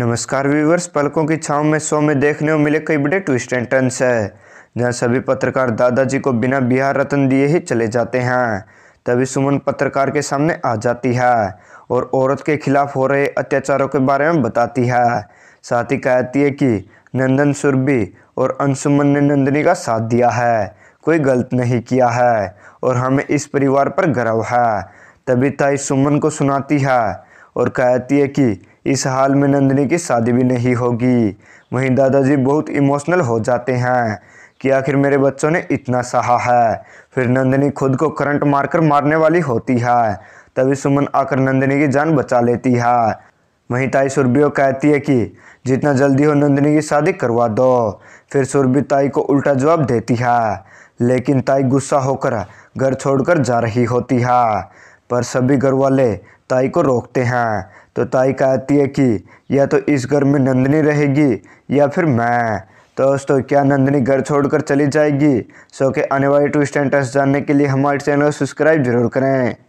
नमस्कार व्यूवर्स पलकों की छाव में शो में देखने को मिले कई बड़े ट्विस्ट एंड टर्न्स है जहाँ सभी पत्रकार दादाजी को बिना बिहार रत्न दिए ही चले जाते हैं तभी सुमन पत्रकार के सामने आ जाती है और औरत के खिलाफ हो रहे अत्याचारों के बारे में बताती है साथ ही कहती है कि नंदन सुरभि और अंशुमन ने नंदनी का साथ दिया है कोई गलत नहीं किया है और हमें इस परिवार पर गर्व है तभी ताई सुमन को सुनाती है और कहती है कि इस हाल में नंदिनी की शादी भी नहीं होगी वहीं दादाजी बहुत इमोशनल हो जाते हैं कि आखिर मेरे बच्चों ने इतना सहा है फिर नंदिनी खुद को करंट मारकर मारने वाली होती है तभी सुमन आकर नंदिनी की जान बचा लेती है वहीं ताई सुरभियो कहती है कि जितना जल्दी हो नंदिनी की शादी करवा दो फिर सुरभि ताई को उल्टा जवाब देती है लेकिन ताई गुस्सा होकर घर छोड़कर जा रही होती है पर सभी घर वाले ताई को रोकते हैं तो ताई कहती है कि या तो इस घर में नंदनी रहेगी या फिर मैं तो दोस्तों क्या नंदनी घर छोड़कर चली जाएगी सो के अनिवार्य टू स्टेंटस जानने के लिए हमारे चैनल को सब्सक्राइब जरूर करें